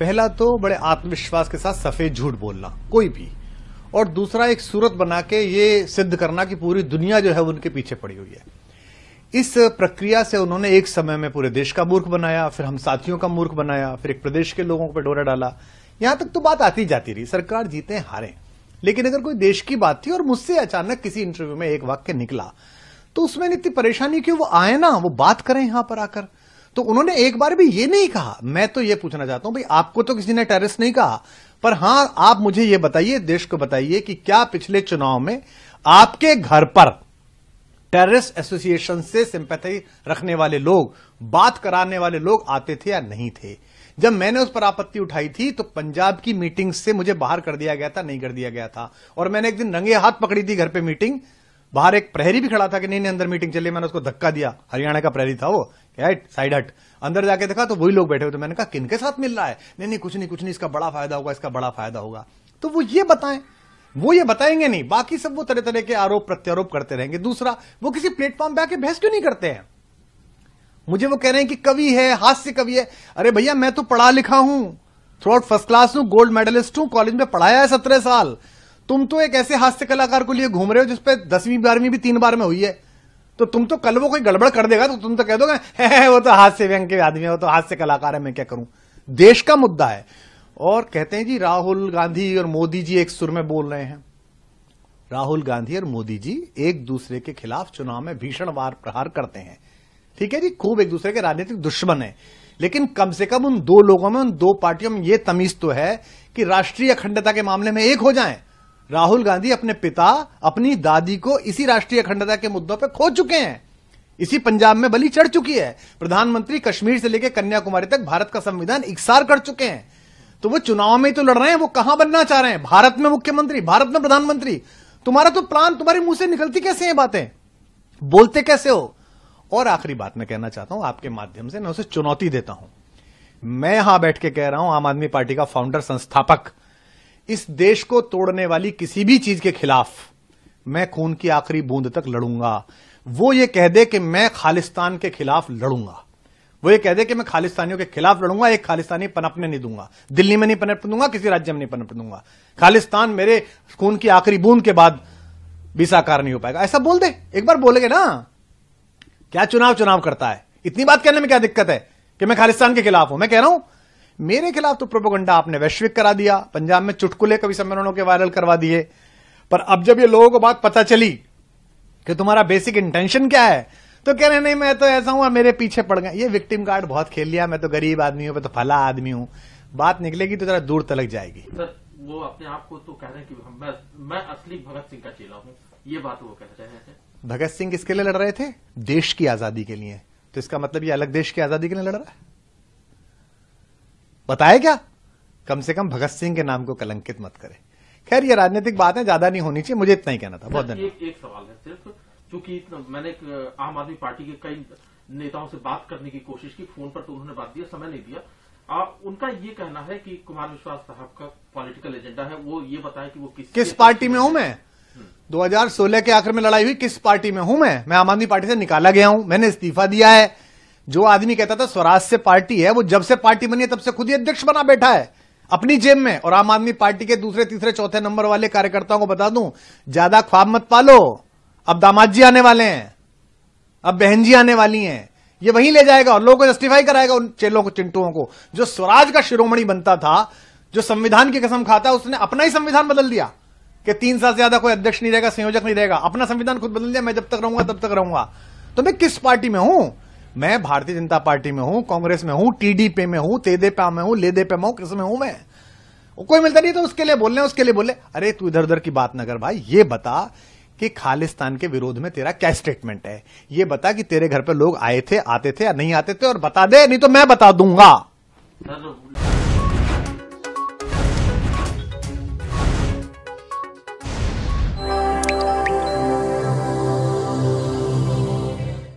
पहला तो बड़े आत्मविश्वास के साथ सफेद झूठ बोलना कोई भी और दूसरा एक सूरत बना के ये सिद्ध करना कि पूरी दुनिया जो है उनके पीछे पड़ी हुई है इस प्रक्रिया से उन्होंने एक समय में पूरे देश का मूर्ख बनाया फिर हम साथियों का मूर्ख बनाया फिर एक प्रदेश के लोगों पर डोरा डाला यहां तक तो बात आती जाती रही सरकार जीते हारे लेकिन अगर कोई देश की बात थी और मुझसे अचानक किसी इंटरव्यू में एक वाक्य निकला तो उसमें इतनी परेशानी क्यों वो आए ना वो बात करें यहां पर आकर तो उन्होंने एक बार भी ये नहीं कहा मैं तो ये पूछना चाहता हूं भाई आपको तो किसी ने टेररिस्ट नहीं कहा पर हां आप मुझे ये बताइए देश को बताइए कि क्या पिछले चुनाव में आपके घर पर टेररिस्ट एसोसिएशन से सिंपैथी रखने वाले लोग बात कराने वाले लोग आते थे या नहीं थे जब मैंने उस पर आपत्ति उठाई थी तो पंजाब की मीटिंग से मुझे बाहर कर दिया गया था नहीं कर दिया गया था और मैंने एक दिन रंगे हाथ पकड़ी थी घर पे मीटिंग बाहर एक प्रहरी भी खड़ा था कि नहीं नहीं अंदर मीटिंग चलिए मैंने उसको धक्का दिया हरियाणा का प्रहरी था वो राइट साइड हट अंदर जाके देखा तो वही लोग बैठे हुए तो मैंने कहा किन के साथ मिल रहा है नहीं नहीं कुछ नहीं कुछ नहीं इसका बड़ा फायदा होगा इसका बड़ा फायदा होगा तो वो ये बताएं वो ये बताएंगे नहीं बाकी सब वो तरह तरह के आरोप प्रत्यारोप करते रहेंगे दूसरा वो किसी प्लेटफॉर्म पे आके बहस क्यों नहीं करते हैं मुझे वो कह रहे हैं कि कवि है हास्य कवि है अरे भैया मैं तो पढ़ा लिखा हूं थ्रू आउट फर्स्ट क्लास हूं गोल्ड मेडलिस्ट हूं कॉलेज में पढ़ाया है सत्रह साल तुम तो एक ऐसे हास्य कलाकार को लिए घूम रहे हो जिसपे दसवीं बारहवीं भी तीन बार में हुई है तो तुम तो कल वो कोई गड़बड़ कर देगा तो तुम तो कह दोगे वो तो हाथ से व्यंग के आदमी है वो तो हाथ से कलाकार है मैं क्या करूं देश का मुद्दा है और कहते हैं जी राहुल गांधी और मोदी जी एक सुर में बोल रहे हैं राहुल गांधी और मोदी जी एक दूसरे के खिलाफ चुनाव में भीषण वार प्रहार करते हैं ठीक है जी खूब एक दूसरे के राजनीतिक दुश्मन है लेकिन कम से कम उन दो लोगों में उन दो पार्टियों में यह तमीज तो है कि राष्ट्रीय अखंडता के मामले में एक हो जाएं राहुल गांधी अपने पिता अपनी दादी को इसी राष्ट्रीय अखंडता के मुद्दों पर खो चुके हैं इसी पंजाब में बलि चढ़ चुकी है प्रधानमंत्री कश्मीर से लेकर कन्याकुमारी तक भारत का संविधान इकसार कर चुके हैं तो वो चुनाव में ही तो लड़ रहे हैं वो कहां बनना चाह रहे हैं भारत में मुख्यमंत्री भारत में प्रधानमंत्री तुम्हारा तो प्लान तुम्हारे मुंह से निकलती कैसे है बातें बोलते कैसे हो और आखिरी बात मैं कहना चाहता हूं आपके माध्यम से मैं उसे चुनौती देता हूं मैं यहां बैठ के कह रहा हूं आम आदमी पार्टी का फाउंडर संस्थापक इस देश को तोड़ने वाली किसी भी चीज के खिलाफ मैं खून की आखिरी बूंद तक लड़ूंगा वो ये कह दे कि मैं खालिस्तान के खिलाफ लड़ूंगा वो ये कह दे कि मैं खालिस्तानियों के खिलाफ लड़ूंगा एक खालिस्तानी पनपने नहीं दूंगा दिल्ली में नहीं पनप दूंगा किसी राज्य में नहीं पनप दूंगा खालिस्तान मेरे खून की आखिरी बूंद के बाद भी साकार नहीं हो पाएगा ऐसा बोल दे एक बार बोलेगे ना क्या चुनाव चुनाव करता है इतनी बात कहने में क्या दिक्कत है कि मैं खालिस्तान के खिलाफ हूं मैं कह रहा हूं मेरे खिलाफ तो प्रोपोगंडा आपने वैश्विक करा दिया पंजाब में चुटकुले कवि सम्मेलनों के वायरल करवा दिए पर अब जब ये लोगों को बात पता चली कि तुम्हारा बेसिक इंटेंशन क्या है तो कह रहे नहीं मैं तो ऐसा हूं मेरे पीछे पड़ गए ये विक्टिम कार्ड बहुत खेल लिया मैं तो गरीब आदमी हूं मैं तो फला आदमी हूं बात निकलेगी तो जरा दूर तलक जाएगी सर वो अपने आप को तो कह रहे हैं कि मैं मैं असली भगत सिंह का चेला हूँ ये बात वो कह रहे थे भगत सिंह किसके लिए लड़ रहे थे देश की आजादी के लिए तो इसका मतलब ये अलग देश की आजादी के लिए लड़ रहा है बताए क्या कम से कम भगत सिंह के नाम को कलंकित मत करें खैर ये राजनीतिक बातें ज्यादा नहीं होनी चाहिए मुझे इतना ही कहना था बहुत धन्यवाद एक, एक सवाल है सिर्फ क्योंकि मैंने आम आदमी पार्टी के कई नेताओं से बात करने की कोशिश की फोन पर तो उन्होंने बात दिया समय नहीं दिया आप उनका ये कहना है कि कुमार विश्वास साहब का पॉलिटिकल एजेंडा है वो ये बताए कि वो किस किस पार्टी में हूं मैं 2016 हम्म। के आखिर में लड़ाई हुई किस पार्टी में हूं मैं मैं आम आदमी पार्टी से निकाला गया हूं मैंने इस्तीफा दिया है जो आदमी कहता था स्वराज से पार्टी है वो जब से पार्टी बनी है तब से खुद ही अध्यक्ष बना बैठा है अपनी जेब में और आम आदमी पार्टी के दूसरे तीसरे चौथे नंबर वाले कार्यकर्ताओं को बता दूं ज्यादा ख्वाब मत पालो अब दामाद जी आने वाले हैं अब बहन जी आने वाली हैं ये वहीं ले जाएगा और लोगों को जस्टिफाई कराएगा उन चेलों को चिंटुओं को जो स्वराज का शिरोमणि बनता था जो संविधान की कसम खाता उसने अपना ही संविधान बदल दिया कि तीन साल से ज्यादा कोई अध्यक्ष नहीं रहेगा संयोजक नहीं रहेगा अपना संविधान खुद बदल दिया मैं जब तक रहूंगा तब तक रहूंगा तो मैं किस पार्टी में हूं मैं भारतीय जनता पार्टी में हूं कांग्रेस में हूं टीडीपी में हूं तेदे पे में हूं पे में हूं में हूं मैं कोई मिलता नहीं तो उसके लिए बोल रहे उसके लिए बोले अरे तू इधर उधर की बात नगर कर भाई ये बता कि खालिस्तान के विरोध में तेरा क्या स्टेटमेंट है ये बता कि तेरे घर पर लोग आए थे आते थे या नहीं आते थे और बता दे नहीं तो मैं बता दूंगा